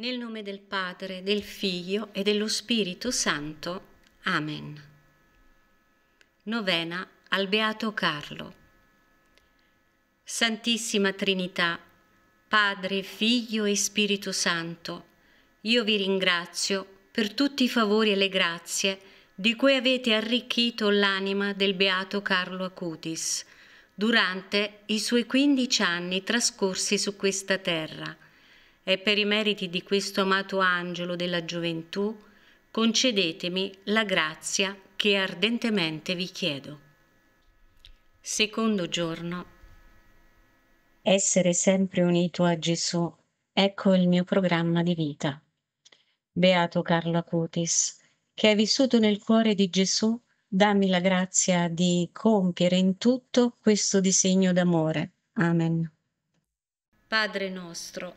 Nel nome del Padre, del Figlio e dello Spirito Santo. Amen. Novena al Beato Carlo. Santissima Trinità, Padre, Figlio e Spirito Santo, io vi ringrazio per tutti i favori e le grazie di cui avete arricchito l'anima del Beato Carlo Acutis durante i suoi 15 anni trascorsi su questa terra e per i meriti di questo amato angelo della gioventù, concedetemi la grazia che ardentemente vi chiedo. Secondo giorno. Essere sempre unito a Gesù, ecco il mio programma di vita. Beato Carlo Acutis, che hai vissuto nel cuore di Gesù, dammi la grazia di compiere in tutto questo disegno d'amore. Amen. Padre nostro,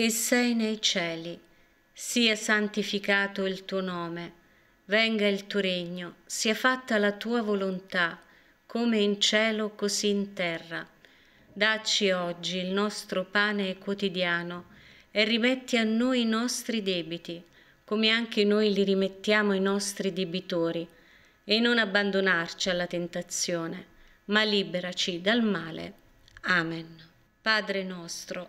che sei nei cieli, sia santificato il tuo nome, venga il tuo regno, sia fatta la tua volontà, come in cielo così in terra. Dacci oggi il nostro pane quotidiano e rimetti a noi i nostri debiti, come anche noi li rimettiamo ai nostri debitori, e non abbandonarci alla tentazione, ma liberaci dal male. Amen. Padre nostro,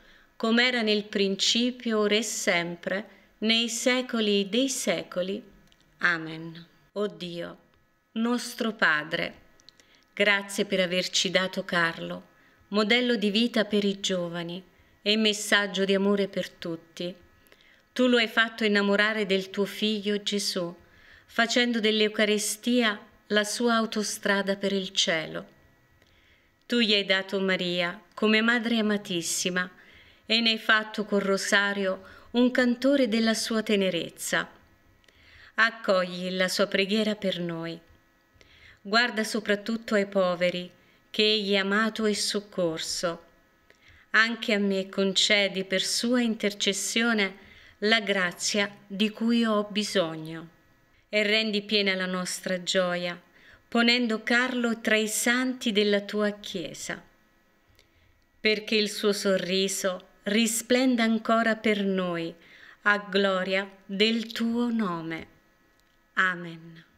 com'era nel principio, ora e sempre, nei secoli dei secoli. Amen. O Dio, nostro Padre, grazie per averci dato Carlo, modello di vita per i giovani e messaggio di amore per tutti. Tu lo hai fatto innamorare del tuo figlio Gesù, facendo dell'Eucarestia la sua autostrada per il cielo. Tu gli hai dato Maria come madre amatissima, e ne hai fatto col rosario un cantore della sua tenerezza. Accogli la sua preghiera per noi. Guarda soprattutto ai poveri, che egli ha amato e soccorso. Anche a me concedi per sua intercessione la grazia di cui ho bisogno. E rendi piena la nostra gioia, ponendo Carlo tra i santi della tua Chiesa, perché il suo sorriso risplenda ancora per noi, a gloria del tuo nome. Amen.